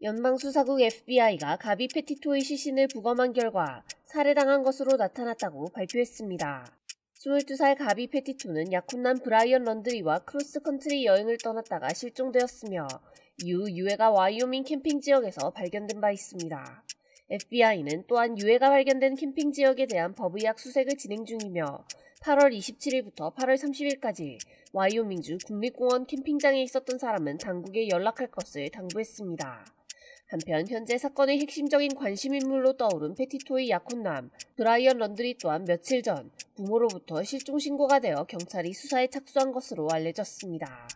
연방수사국 FBI가 가비 페티토의 시신을 부검한 결과 살해당한 것으로 나타났다고 발표했습니다. 22살 가비 페티토는 약혼남 브라이언 런드리와 크로스컨트리 여행을 떠났다가 실종되었으며 이후 유해가 와이오밍 캠핑 지역에서 발견된 바 있습니다. FBI는 또한 유해가 발견된 캠핑 지역에 대한 법의학 수색을 진행 중이며 8월 27일부터 8월 30일까지 와이오밍주 국립공원 캠핑장에 있었던 사람은 당국에 연락할 것을 당부했습니다. 한편 현재 사건의 핵심적인 관심인물로 떠오른 페티토의 약혼남 브라이언 런드리 또한 며칠 전 부모로부터 실종신고가 되어 경찰이 수사에 착수한 것으로 알려졌습니다.